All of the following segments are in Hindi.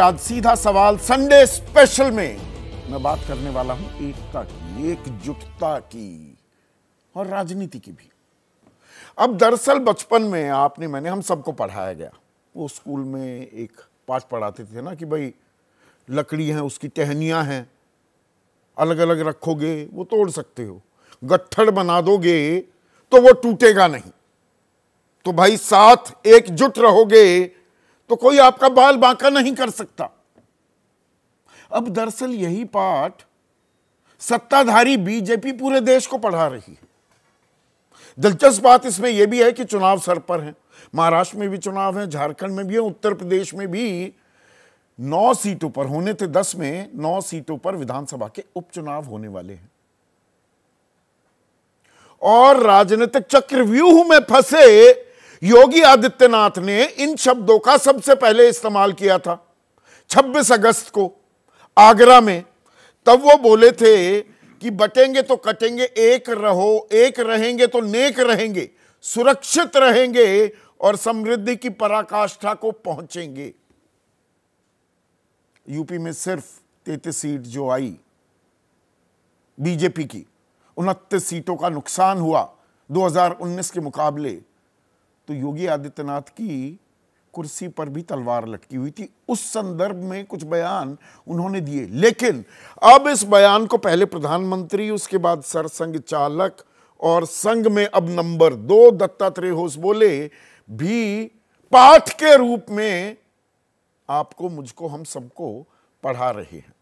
आज सीधा सवाल संडे स्पेशल में मैं बात करने वाला हूं एकता की एकजुटता की और राजनीति की भी अब दरअसल बचपन में आपने मैंने हम सबको पढ़ाया गया वो स्कूल में एक पाठ पढ़ाते थे ना कि भाई लकड़ी है उसकी टहनिया हैं अलग अलग रखोगे वो तोड़ सकते हो गठड़ बना दोगे तो वो टूटेगा नहीं तो भाई साथ एकजुट रहोगे तो कोई आपका बाल बांका नहीं कर सकता अब दरअसल यही पाठ सत्ताधारी बीजेपी पूरे देश को पढ़ा रही है दिलचस्प बात इसमें यह भी है कि चुनाव सर पर है महाराष्ट्र में भी चुनाव है झारखंड में भी है उत्तर प्रदेश में भी नौ सीटों पर होने थे दस में नौ सीटों पर विधानसभा के उपचुनाव होने वाले हैं और राजनीतिक चक्रव्यूह में फंसे योगी आदित्यनाथ ने इन शब्दों का सबसे पहले इस्तेमाल किया था 26 अगस्त को आगरा में तब वो बोले थे कि बटेंगे तो कटेंगे एक रहो एक रहेंगे तो नेक रहेंगे सुरक्षित रहेंगे और समृद्धि की पराकाष्ठा को पहुंचेंगे यूपी में सिर्फ तैतीस सीट जो आई बीजेपी की उनतीस सीटों का नुकसान हुआ 2019 के मुकाबले तो योगी आदित्यनाथ की कुर्सी पर भी तलवार लटकी हुई थी उस संदर्भ में कुछ बयान उन्होंने दिए लेकिन अब इस बयान को पहले प्रधानमंत्री उसके बाद सरसंघ चालक और संघ में अब नंबर दो दत्तात्रेय होस बोले भी पाठ के रूप में आपको मुझको हम सबको पढ़ा रहे हैं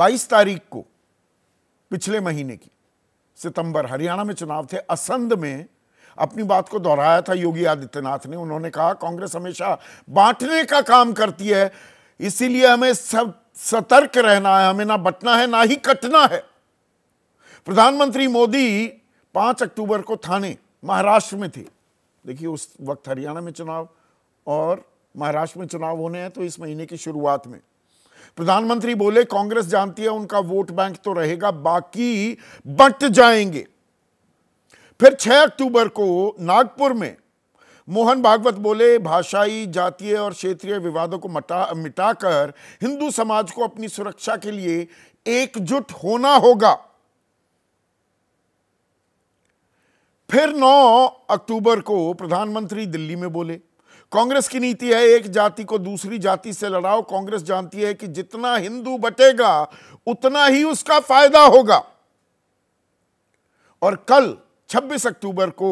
22 तारीख को पिछले महीने की सितंबर हरियाणा में चुनाव थे असंध में अपनी बात को दोहराया था योगी आदित्यनाथ ने उन्होंने कहा कांग्रेस हमेशा बांटने का काम करती है इसीलिए हमें सब सतर्क रहना है हमें ना बटना है ना ही कटना है प्रधानमंत्री मोदी पांच अक्टूबर को थाने महाराष्ट्र में थे देखिए उस वक्त हरियाणा में चुनाव और महाराष्ट्र में चुनाव होने हैं तो इस महीने की शुरुआत में प्रधानमंत्री बोले कांग्रेस जानती है उनका वोट बैंक तो रहेगा बाकी बट जाएंगे फिर 6 अक्टूबर को नागपुर में मोहन भागवत बोले भाषाई जातीय और क्षेत्रीय विवादों को मटा मिटाकर हिंदू समाज को अपनी सुरक्षा के लिए एकजुट होना होगा फिर 9 अक्टूबर को प्रधानमंत्री दिल्ली में बोले कांग्रेस की नीति है एक जाति को दूसरी जाति से लड़ाओ कांग्रेस जानती है कि जितना हिंदू बटेगा उतना ही उसका फायदा होगा और कल 26 अक्टूबर को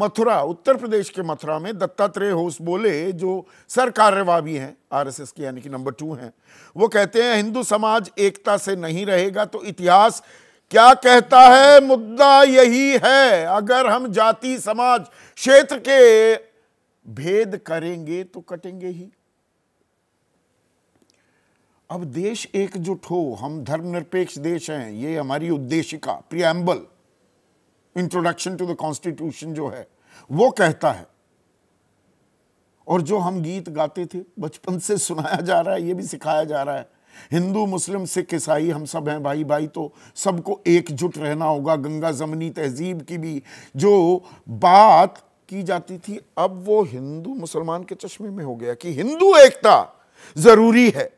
मथुरा उत्तर प्रदेश के मथुरा में दत्तात्रेय होस बोले जो सर कार्यवाह भी हैं आरएसएस के यानी कि नंबर टू हैं वो कहते हैं हिंदू समाज एकता से नहीं रहेगा तो इतिहास क्या कहता है मुद्दा यही है अगर हम जाति समाज क्षेत्र के भेद करेंगे तो कटेंगे ही अब देश एकजुट हो हम धर्मनिरपेक्ष देश हैं ये हमारी उद्देशिका preamble introduction to the constitution जो है वो कहता है और जो हम गीत गाते थे बचपन से सुनाया जा रहा है ये भी सिखाया जा रहा है हिंदू मुस्लिम सिख ईसाई हम सब हैं भाई भाई तो सबको एकजुट रहना होगा गंगा जमनी तहजीब की भी जो बात की जाती थी अब वो हिंदू मुसलमान के चश्मे में हो गया कि हिंदू एकता जरूरी है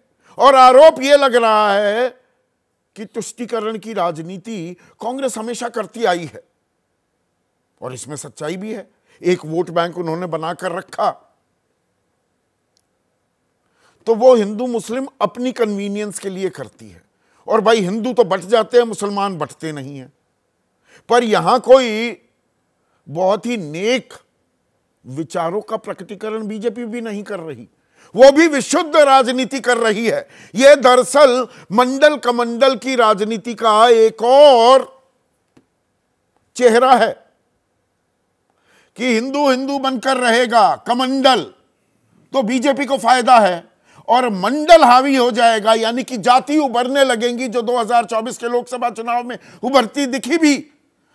और आरोप ये लग रहा है कि तुष्टिकरण की राजनीति कांग्रेस हमेशा करती आई है और इसमें सच्चाई भी है एक वोट बैंक उन्होंने बनाकर रखा तो वो हिंदू मुस्लिम अपनी कन्वीनियंस के लिए करती है और भाई हिंदू तो बट जाते हैं मुसलमान बटते नहीं है पर यहां कोई बहुत ही नेक विचारों का प्रकटीकरण बीजेपी भी नहीं कर रही वो भी विशुद्ध राजनीति कर रही है यह दरअसल मंडल कमंडल की राजनीति का एक और चेहरा है कि हिंदू हिंदू बनकर रहेगा कमंडल तो बीजेपी को फायदा है और मंडल हावी हो जाएगा यानी कि जाति उभरने लगेंगी जो 2024 के लोकसभा चुनाव में उभरती दिखी भी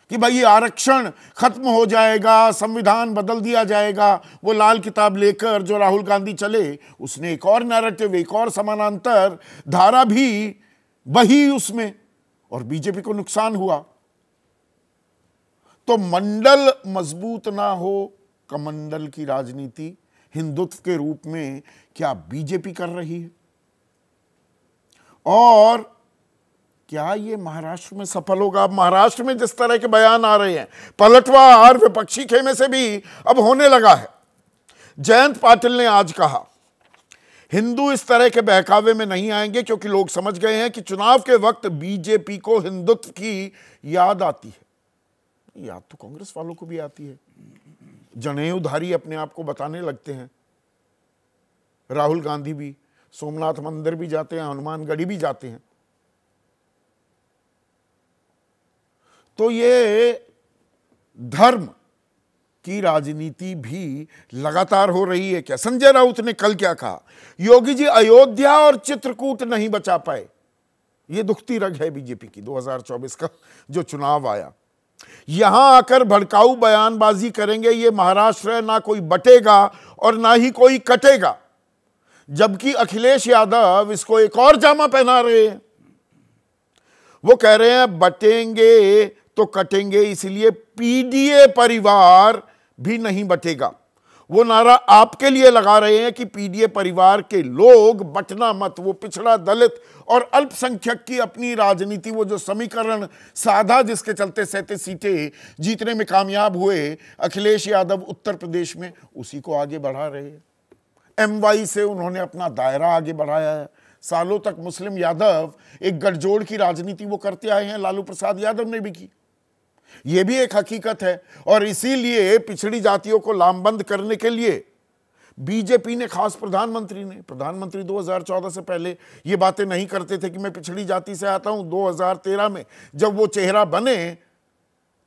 कि भाई आरक्षण खत्म हो जाएगा संविधान बदल दिया जाएगा वो लाल किताब लेकर जो राहुल गांधी चले उसने एक और नैरेटिव एक और समानांतर धारा भी बही उसमें और बीजेपी को नुकसान हुआ तो मंडल मजबूत ना हो कमंडल की राजनीति हिंदुत्व के रूप में क्या बीजेपी कर रही है और क्या ये महाराष्ट्र में सफल होगा अब महाराष्ट्र में जिस तरह के बयान आ रहे हैं पलटवार विपक्षी खेमे से भी अब होने लगा है जयंत पाटिल ने आज कहा हिंदू इस तरह के बहकावे में नहीं आएंगे क्योंकि लोग समझ गए हैं कि चुनाव के वक्त बीजेपी को हिंदुत्व की याद आती है याद तो कांग्रेस वालों को भी आती है जनेऊधारी अपने आप को बताने लगते हैं राहुल गांधी भी सोमनाथ मंदिर भी जाते हैं हनुमानगढ़ी भी जाते हैं तो ये धर्म की राजनीति भी लगातार हो रही है क्या संजय राउत ने कल क्या कहा योगी जी अयोध्या और चित्रकूट नहीं बचा पाए ये दुखती रग है बीजेपी की 2024 का जो चुनाव आया यहां आकर भड़काऊ बयानबाजी करेंगे ये महाराष्ट्र है ना कोई बटेगा और ना ही कोई कटेगा जबकि अखिलेश यादव इसको एक और जामा पहना रहे हैं वो कह रहे हैं बटेंगे तो कटेंगे इसलिए पीडीए परिवार भी नहीं बटेगा वो नारा आपके लिए लगा रहे हैं कि पीडीए परिवार के लोग बचना मत वो पिछड़ा दलित और अल्पसंख्यक की अपनी राजनीति वो जो समीकरण साधा जिसके चलते सैंतीस सीटें जीतने में कामयाब हुए अखिलेश यादव उत्तर प्रदेश में उसी को आगे बढ़ा रहे हैं एम से उन्होंने अपना दायरा आगे बढ़ाया है सालों तक मुस्लिम यादव एक गठजोड़ की राजनीति वो करते आए हैं लालू प्रसाद यादव ने भी की यह भी एक हकीकत है और इसीलिए पिछड़ी जातियों को लामबंद करने के लिए बीजेपी ने खास प्रधानमंत्री ने प्रधानमंत्री 2014 से पहले ये बातें नहीं करते थे कि मैं पिछड़ी जाति से आता हूं 2013 में जब वो चेहरा बने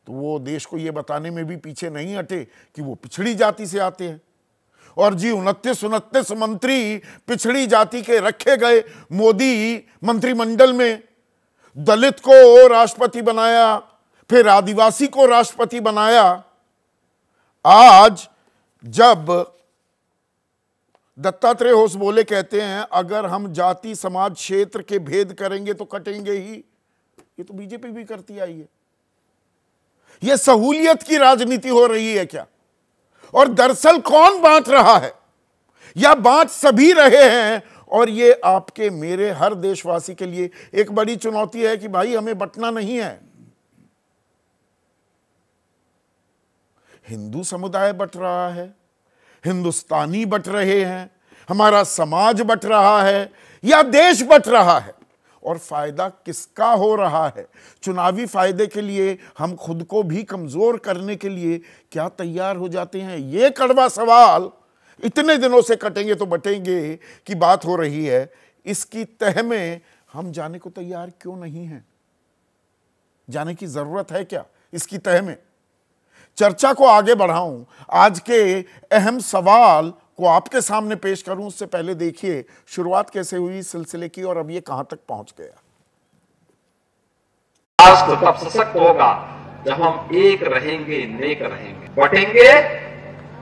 तो वो देश को ये बताने में भी पीछे नहीं हटे कि वो पिछड़ी जाति से आते हैं और जी उनतीस उनतीस मंत्री पिछड़ी जाति के रखे गए मोदी मंत्रिमंडल में दलित को राष्ट्रपति बनाया फिर आदिवासी को राष्ट्रपति बनाया आज जब दत्तात्रेय होस बोले कहते हैं अगर हम जाति समाज क्षेत्र के भेद करेंगे तो कटेंगे ही ये तो बीजेपी भी करती आई है यह सहूलियत की राजनीति हो रही है क्या और दरअसल कौन बांट रहा है या बांट सभी रहे हैं और ये आपके मेरे हर देशवासी के लिए एक बड़ी चुनौती है कि भाई हमें बटना नहीं है हिंदू समुदाय बट रहा है हिंदुस्तानी बट रहे हैं हमारा समाज बट रहा है या देश बट रहा है और फायदा किसका हो रहा है चुनावी फायदे के लिए हम खुद को भी कमजोर करने के लिए क्या तैयार हो जाते हैं यह कड़वा सवाल इतने दिनों से कटेंगे तो बटेंगे की बात हो रही है इसकी तह में हम जाने को तैयार क्यों नहीं है जाने की जरूरत है क्या इसकी तह में चर्चा को आगे बढ़ाऊं आज के अहम सवाल को आपके सामने पेश करूं उससे पहले देखिए शुरुआत कैसे हुई सिलसिले की और अब ये कहां तक पहुंच गया को तो तब सशक्त होगा जब हम एक रहेंगे नेक रहेंगे बटेंगे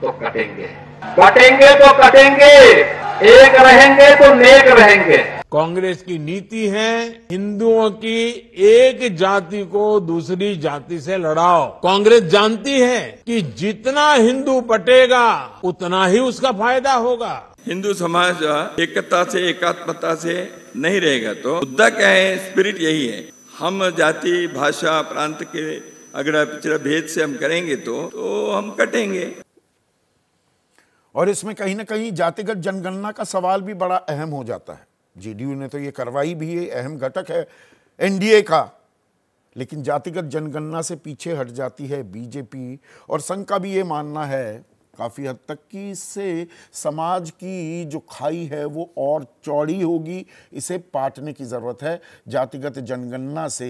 तो कटेंगे बटेंगे तो कटेंगे एक रहेंगे तो नेक रहेंगे कांग्रेस की नीति है हिंदुओं की एक जाति को दूसरी जाति से लड़ाओ कांग्रेस जानती है कि जितना हिंदू पटेगा उतना ही उसका फायदा होगा हिंदू समाज एकता से एकात्मता से नहीं रहेगा तो मुद्दा क्या है स्पिरिट यही है हम जाति भाषा प्रांत के अगर पिछड़ा भेद से हम करेंगे तो, तो हम कटेंगे और इसमें कहीं ना कहीं जातिगत जनगणना का सवाल भी बड़ा अहम हो जाता है जेडीयू ने तो ये कार्रवाई भी अहम घटक है एनडीए का लेकिन जातिगत जनगणना से पीछे हट जाती है बीजेपी और संघ का भी ये मानना है काफ़ी हद तक कि इससे समाज की जो खाई है वो और चौड़ी होगी इसे पाटने की ज़रूरत है जातिगत जनगणना से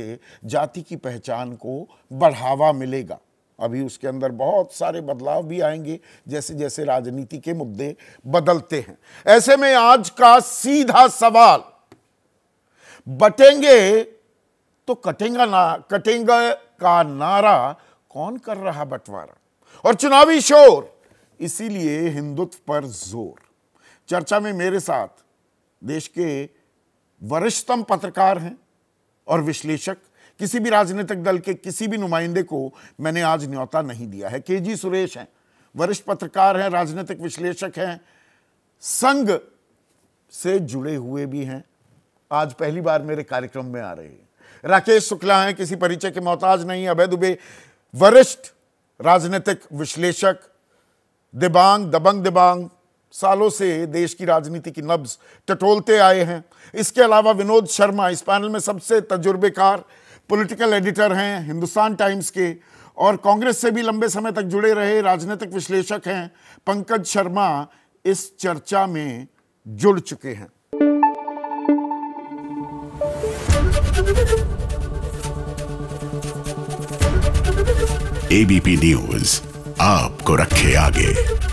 जाति की पहचान को बढ़ावा मिलेगा अभी उसके अंदर बहुत सारे बदलाव भी आएंगे जैसे जैसे राजनीति के मुद्दे बदलते हैं ऐसे में आज का सीधा सवाल बटेंगे तो कटेगा ना कटेंगे का नारा कौन कर रहा बंटवारा और चुनावी शोर इसीलिए हिंदुत्व पर जोर चर्चा में मेरे साथ देश के वरिष्ठतम पत्रकार हैं और विश्लेषक किसी भी राजनीतिक दल के किसी भी नुमाइंदे को मैंने आज न्योता नहीं दिया है के जी सुरेश हैं वरिष्ठ पत्रकार हैं राजनीतिक विश्लेषक हैं संघ से जुड़े हुए भी हैं आज पहली बार मेरे कार्यक्रम में आ रहे हैं राकेश शुक्ला हैं किसी परिचय के मोहताज नहीं अभय दुबे वरिष्ठ राजनीतिक विश्लेषक दिबांग दबंग दिबांग सालों से देश की राजनीति की नब्ज टटोलते आए हैं इसके अलावा विनोद शर्मा इस पैनल में सबसे तजुर्बेकार पॉलिटिकल एडिटर हैं हिंदुस्तान टाइम्स के और कांग्रेस से भी लंबे समय तक जुड़े रहे राजनीतिक विश्लेषक हैं पंकज शर्मा इस चर्चा में जुड़ चुके हैं एबीपी न्यूज आपको रखे आगे